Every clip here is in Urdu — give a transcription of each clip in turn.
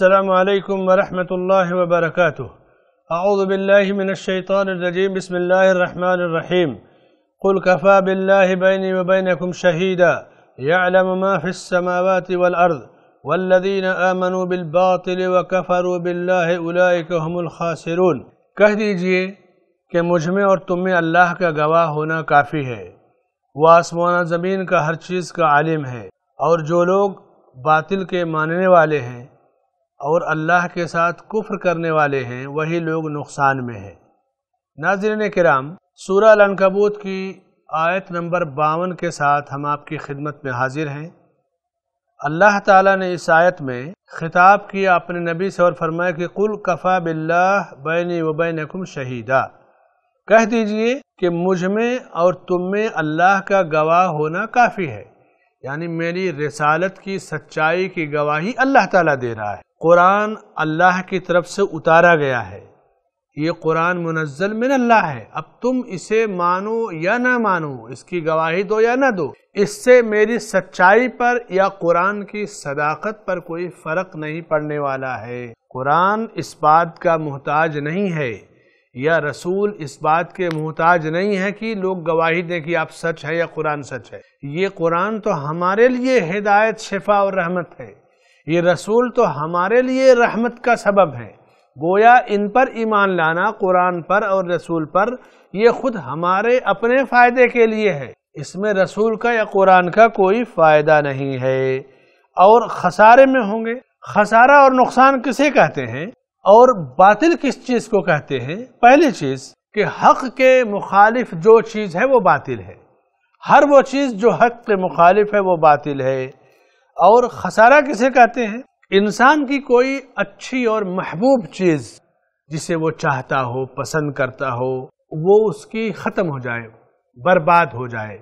السلام علیکم ورحمۃ اللہ وبرکاتہ اعوذ باللہ من الشیطان الرجیم بسم اللہ الرحمن الرحیم قل کفا باللہ بینی وبینکم شہیدا یعلم ما فی السماوات والارض والذین آمنوا بالباطل وکفروا باللہ اولئک هم الخاسرون کہہ دیجئے کہ مجھ میں اور تم میں اللہ کا گواہ ہونا کافی ہے وہ آسمان زمین کا ہر چیز کا عالم ہے اور جو لوگ باطل کے ماننے والے ہیں اور اللہ کے ساتھ کفر کرنے والے ہیں وہی لوگ نقصان میں ہیں ناظرین کرام سورہ لنکبوت کی آیت نمبر باون کے ساتھ ہم آپ کی خدمت میں حاضر ہیں اللہ تعالیٰ نے اس آیت میں خطاب کیا اپنے نبی اور فرمایا کہ کل کفا بلّہ بین و بینکم شہیدہ کہہ دیجئے کہ مجھ میں اور تم میں اللہ کا گواہ ہونا کافی ہے یعنی میری رسالت کی سچائی کی گواہی اللہ تعالیٰ دے رہا ہے قرآن اللہ کی طرف سے اتارا گیا ہے یہ قرآن منزل من اللہ ہے اب تم اسے مانو یا نہ مانو اس کی گواہی دو یا نہ دو اس سے میری سچائی پر یا قرآن کی صداقت پر کوئی فرق نہیں پڑنے والا ہے قرآن اس بات کا محتاج نہیں ہے یا رسول اس بات کے محتاج نہیں ہے کہ لوگ گواہی دیں کہ آپ سچ ہے یا قرآن سچ ہے یہ قرآن تو ہمارے لیے ہدایت شفا اور رحمت ہے یہ رسول تو ہمارے لیے رحمت کا سبب ہے گویا ان پر ایمان لانا قرآن پر اور رسول پر یہ خود ہمارے اپنے فائدے کے لیے ہے اس میں رسول کا یا قرآن کا کوئی فائدہ نہیں ہے اور خسارے میں ہوں گے خسارہ اور نقصان کسے کہتے ہیں اور باطل کس چیز کو کہتے ہیں پہلی چیز کہ حق کے مخالف جو چیز ہے وہ باطل ہے ہر وہ چیز جو حق کے مخالف ہے وہ باطل ہے اور خسارہ کسے کہتے ہیں انسان کی کوئی اچھی اور محبوب چیز جسے وہ چاہتا ہو پسند کرتا ہو وہ اس کی ختم ہو جائے برباد ہو جائے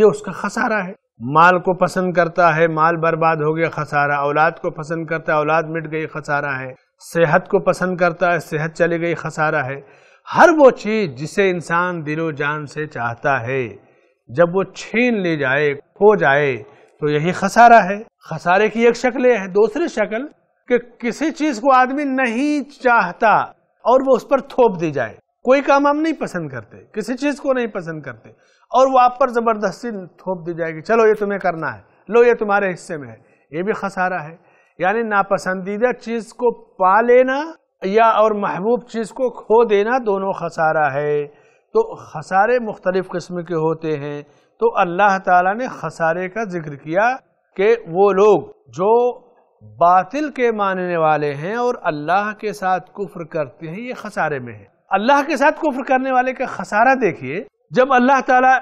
یہ اس کا خسارہ ہے مال کو پسند کرتا ہے مال برباد ہو گیا خسارہ اولاد کو پسند کرتا ہے اولاد مٹ گئی خسارہ ہے صحت کو پسند کرتا ہے صحت چلی گئی خسارہ ہے ہر وہ چیز جسے انسان دل و جان سے چاہتا ہے جب وہ چھین لے جائے کھو جائے تو یہی خسارہ ہے خسارے کی ایک شکل یہ ہے دوسری شکل کہ کسی چیز کو آدمی نہیں چاہتا اور وہ اس پر تھوپ دی جائے کوئی کام ہم نہیں پسند کرتے کسی چیز کو نہیں پسند کرتے اور وہ آپ پر زبردستی تھوپ دی جائے گی چلو یہ تمہیں کرنا ہے لو یہ تمہارے حصے میں ہے یہ بھی خسارہ ہے یعنی ناپسندیدہ چیز کو پا لینا یا اور محبوب چیز کو کھو دینا دونوں خسارہ ہے تو خسارے مختلف قسم کے ہوتے ہیں تو اللہ تعالیٰ نے خسارے کا ذکر کیا کہ وہ لوگ جو باطل کے ماننے والے ہیں اور اللہ کے ساتھ کفر کرتے ہیں یہ خسارے میں ہیں اللہ کے ساتھ کفر کرنے والے کا خسارہ دیکھیے جب اللہ تعالیٰ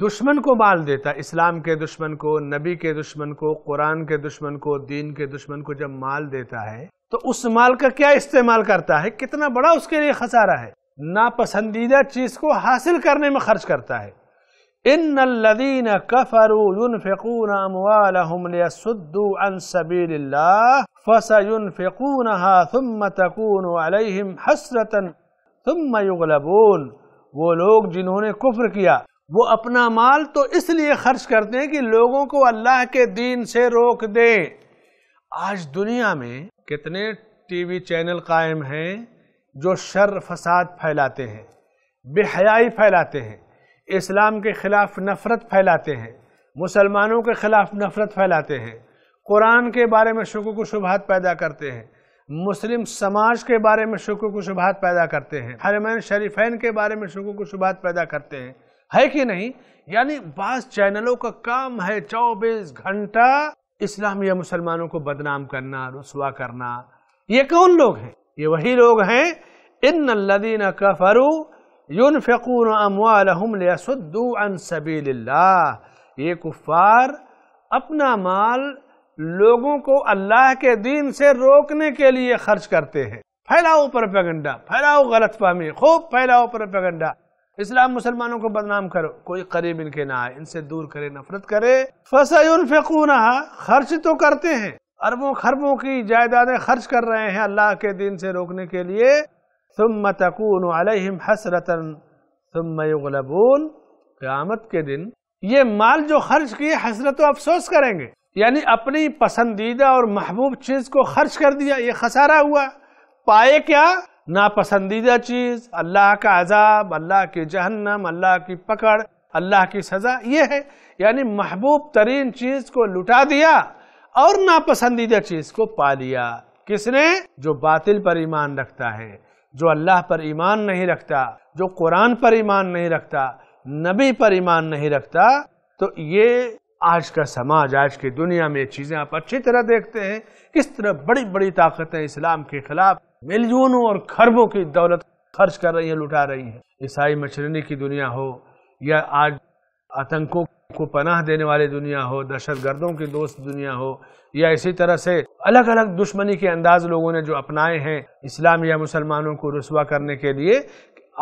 دشمن کو مال دیتا ہے اسلام کے دشمن کو نبی کے دشمن کو قرآن کے دشمن کو دین کے دشمن کو جب مال دیتا ہے تو اس مال کا کیا استعمال کرتا ہے کتنا بڑا اس کے لیے خسارہ ہے ناپسندیدہ چیز کو حاصل کرنے میں خرچ کرتا ہے ان الذين كفروا ينفقون اموالهم عن سبيل الله فسينفقونها ثم تكون عليهم حسره ثم يغلبون وہ لوگ جنہوں نے کفر کیا وہ اپنا مال تو اس لیے خرچ کرتے ہیں کہ لوگوں کو اللہ کے دین سے روک دے آج دنیا میں کتنے ٹی وی چینل قائم ہیں جو شر فساد پھیلاتے ہیں بے حیائی پھیلاتے ہیں اسلام کے خلاف نفرت پھیلاتے ہیں مسلمانوں کے خلاف نفرت پھیلاتے ہیں قرآن کے بارے میں شکوک و شبہات پیدا کرتے ہیں مسلم سماج کے بارے میں شکوک و شبہات پیدا کرتے ہیں حرمین شریفین کے بارے میں شکوک و شبہات پیدا کرتے ہیں ہے کہ نہیں یعنی بعض چینلوں کا کام ہے چوبیس گھنٹہ اسلام یا مسلمانوں کو بدنام کرنا رسوا کرنا یہ کون لوگ ہیں یہ وہی لوگ ہیں ان لدین کفرو ینفقون اموالهم لیصدوا عن سبیل اللہ یہ کفار اپنا مال لوگوں کو اللہ کے دین سے روکنے کے لیے خرچ کرتے ہیں پھیلاؤ پر پیگنڈا پھیلاؤ غلط فہمی خوب پھیلاؤ پر پیگنڈا اسلام مسلمانوں کو بدنام کرو کوئی قریب ان کے نہ آئے ان سے دور کرے نفرت کرے فَسَيُنْفِقُونَهَا خرچ تو کرتے ہیں اربوں خربوں کی جائدادیں خرچ کر رہے ہیں اللہ کے دین سے روکنے کے لیے ثم حسرتا ثم یغلبون قیامت کے دن یہ مال جو خرچ کیے حسرت و افسوس کریں گے یعنی اپنی پسندیدہ اور محبوب چیز کو خرچ کر دیا یہ خسارہ ہوا پائے کیا ناپسندیدہ چیز اللہ کا عذاب اللہ کی جہنم اللہ کی پکڑ اللہ کی سزا یہ ہے یعنی محبوب ترین چیز کو لٹا دیا اور ناپسندیدہ چیز کو پا لیا کس نے جو باطل پر ایمان رکھتا ہے جو اللہ پر ایمان نہیں رکھتا جو قرآن پر ایمان نہیں رکھتا نبی پر ایمان نہیں رکھتا تو یہ آج کا سماج آج کی دنیا میں چیزیں آپ اچھی طرح دیکھتے ہیں کس طرح بڑی بڑی طاقتیں اسلام کے خلاف ملیونوں اور کھربوں کی دولت خرچ کر رہی ہیں لٹا رہی ہیں عیسائی مشرنی کی دنیا ہو یا آج آتنکوں کو پناہ دینے والے دنیا ہو دشتگردوں کے دوست دنیا ہو یا اسی طرح سے الگ الگ دشمنی کے انداز لوگوں نے جو اپنائے ہیں اسلام یا مسلمانوں کو رسوہ کرنے کے لیے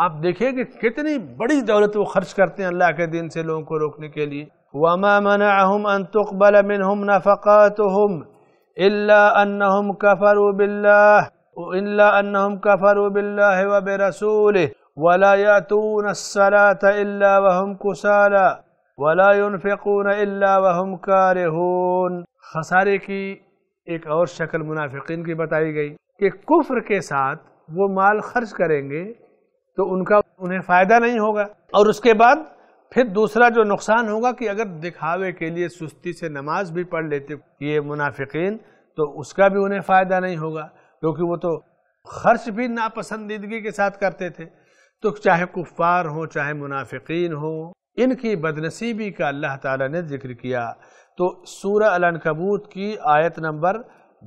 آپ دیکھیں کہ کتنی بڑی دولت وہ خرچ کرتے ہیں اللہ کے دین سے لوگوں کو روکنے کے لیے وَمَا مَنَعَهُمْ أَن تُقْبَلَ مِنْهُمْ نَفَقَاتُهُمْ إِلَّا أَنَّهُمْ كَفَرُوا بِاللَّهِ إِلَّا أَنَّهُمْ كَفَرُوا بِاللَّهِ وَبِرَسُولِهِ ولا ولا يأتون الصلاة إلا إلا وهم وهم ينفقون كارهون خسارے کی ایک اور شکل منافقین کی بتائی گئی کہ کفر کے ساتھ وہ مال خرچ کریں گے تو ان کا انہیں فائدہ نہیں ہوگا اور اس کے بعد پھر دوسرا جو نقصان ہوگا کہ اگر دکھاوے کے لیے سستی سے نماز بھی پڑھ لیتے یہ منافقین تو اس کا بھی انہیں فائدہ نہیں ہوگا کیونکہ وہ تو خرچ بھی ناپسندیدگی کے ساتھ کرتے تھے تو چاہے کفار ہوں چاہے منافقین ہوں ان کی بدنصیبی کا اللہ تعالیٰ نے ذکر کیا تو سورہ الانکبوت کی آیت نمبر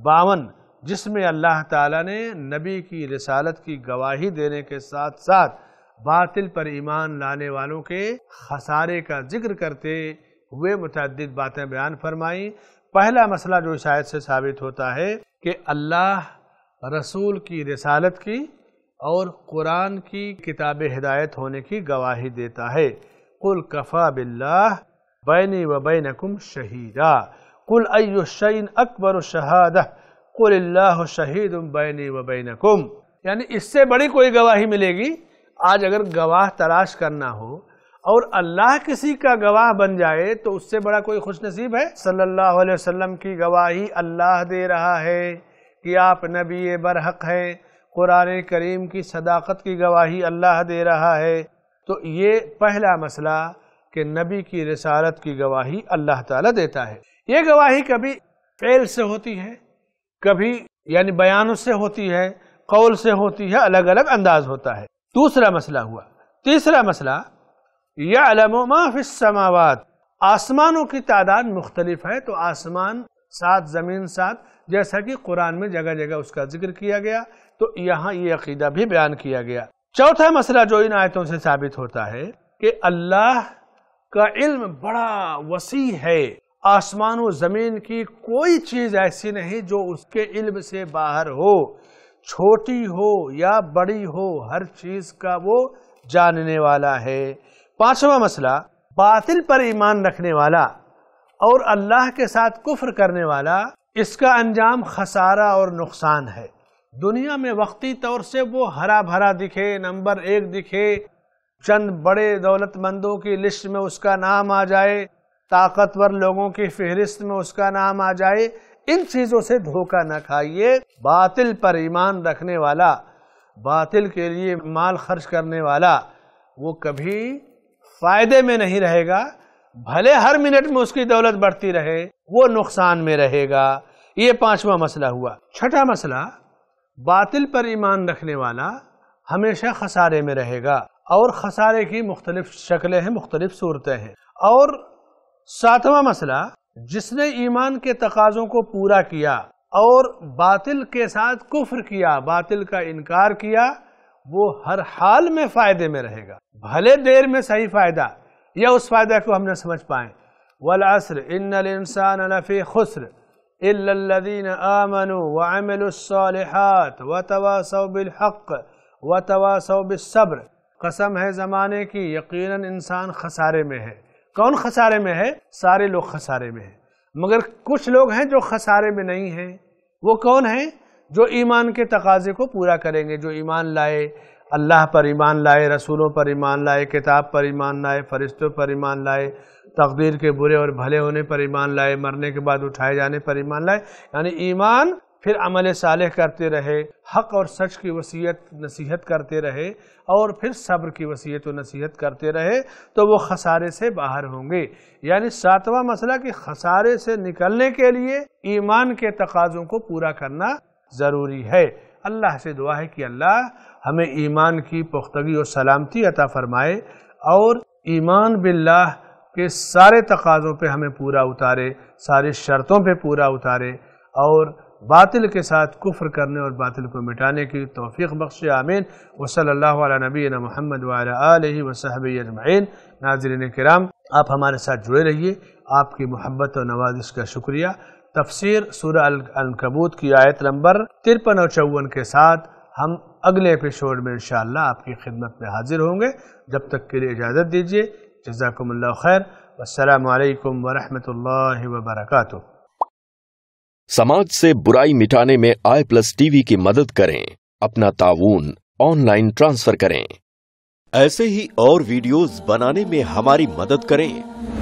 باون جس میں اللہ تعالیٰ نے نبی کی رسالت کی گواہی دینے کے ساتھ ساتھ باطل پر ایمان لانے والوں کے خسارے کا ذکر کرتے ہوئے متعدد باتیں بیان فرمائیں پہلا مسئلہ جو اس آیت سے ثابت ہوتا ہے کہ اللہ رسول کی رسالت کی اور قرآن کی کتاب ہدایت ہونے کی گواہی دیتا ہے کل کفا بلّہ بینی و بینکم شہیدہ کل شعین اکبر شہادہ کل اللہ شہید و بینک یعنی اس سے بڑی کوئی گواہی ملے گی آج اگر گواہ تلاش کرنا ہو اور اللہ کسی کا گواہ بن جائے تو اس سے بڑا کوئی خوش نصیب ہے صلی اللہ علیہ وسلم کی گواہی اللہ دے رہا ہے کہ آپ نبی برحق ہیں قرآن کریم کی صداقت کی گواہی اللہ دے رہا ہے تو یہ پہلا مسئلہ کہ نبی کی رسالت کی گواہی اللہ تعالیٰ دیتا ہے یہ گواہی کبھی فعل سے ہوتی ہے کبھی یعنی بیان سے ہوتی ہے قول سے ہوتی ہے الگ الگ انداز ہوتا ہے دوسرا مسئلہ ہوا تیسرا مسئلہ یعلم ما فی السماوات آسمانوں کی تعداد مختلف ہے تو آسمان ساتھ زمین ساتھ جیسا کہ قرآن میں جگہ جگہ اس کا ذکر کیا گیا تو یہاں یہ عقیدہ بھی بیان کیا گیا چوتھا مسئلہ جو ان آیتوں سے ثابت ہوتا ہے کہ اللہ کا علم بڑا وسیع ہے آسمان و زمین کی کوئی چیز ایسی نہیں جو اس کے علم سے باہر ہو چھوٹی ہو یا بڑی ہو ہر چیز کا وہ جاننے والا ہے پانچواں مسئلہ باطل پر ایمان رکھنے والا اور اللہ کے ساتھ کفر کرنے والا اس کا انجام خسارہ اور نقصان ہے دنیا میں وقتی طور سے وہ ہرا بھرا دکھے نمبر ایک دکھے چند بڑے دولت مندوں کی لسٹ میں اس کا نام آ جائے طاقتور لوگوں کی فہرست میں اس کا نام آ جائے ان چیزوں سے دھوکہ نہ کھائیے باطل پر ایمان رکھنے والا باطل کے لیے مال خرچ کرنے والا وہ کبھی فائدے میں نہیں رہے گا بھلے ہر منٹ میں اس کی دولت بڑھتی رہے وہ نقصان میں رہے گا یہ پانچواں مسئلہ ہوا چھٹا مسئلہ باطل پر ایمان رکھنے والا ہمیشہ خسارے میں رہے گا اور خسارے کی مختلف شکلیں ہیں مختلف صورتیں ہیں اور ساتواں مسئلہ جس نے ایمان کے تقاضوں کو پورا کیا اور باطل کے ساتھ کفر کیا باطل کا انکار کیا وہ ہر حال میں فائدے میں رہے گا بھلے دیر میں صحیح فائدہ یا اس فائدہ کو ہم نہ سمجھ پائیں وَالْعَصْرِ إِنَّ الْإِنسَانَ لَفِي خُسْرِ إلا الذين آمنوا وعملوا الصالحات وتواسوا بالحق وتواسوا بالصبر قسم ہے زمانے کی یقیناً انسان خسارے میں ہے کون خسارے میں ہے سارے لوگ خسارے میں ہیں مگر کچھ لوگ ہیں جو خسارے میں نہیں ہیں وہ کون ہیں جو ایمان کے تقاضے کو پورا کریں گے جو ایمان لائے اللہ پر ایمان لائے رسولوں پر ایمان لائے کتاب پر ایمان لائے فرشتوں پر ایمان لائے تقدیر کے برے اور بھلے ہونے پر ایمان لائے مرنے کے بعد اٹھائے جانے پر ایمان لائے یعنی ایمان پھر عمل صالح کرتے رہے حق اور سچ کی وصیت نصیحت کرتے رہے اور پھر صبر کی وصیت و نصیحت کرتے رہے تو وہ خسارے سے باہر ہوں گے یعنی ساتواں مسئلہ کہ خسارے سے نکلنے کے لیے ایمان کے تقاضوں کو پورا کرنا ضروری ہے اللہ سے دعا ہے کہ اللہ ہمیں ایمان کی پختگی اور سلامتی عطا فرمائے اور ایمان باللہ کہ سارے تقاضوں پہ ہمیں پورا اتارے سارے شرطوں پہ پورا اتارے اور باطل کے ساتھ کفر کرنے اور باطل کو مٹانے کی توفیق بخش آمین و صلی اللہ علیہ نبی محمد اجمعین ناظرین کرام آپ ہمارے ساتھ جڑے رہیے آپ کی محبت اور نوازش کا شکریہ تفسیر سورہ الکبوت کی آیت نمبر ترپن اور چون کے ساتھ ہم اگلے اپیسوڈ میں انشاءاللہ آپ کی خدمت میں حاضر ہوں گے جب تک کے لیے اجازت دیجیے جزاکم اللہ خیر والسلام علیکم ورحمۃ اللہ وبرکاتہ سماج سے برائی مٹانے میں آئی پلس ٹی وی کی مدد کریں اپنا تعاون آن لائن ٹرانسفر کریں ایسے ہی اور ویڈیوز بنانے میں ہماری مدد کریں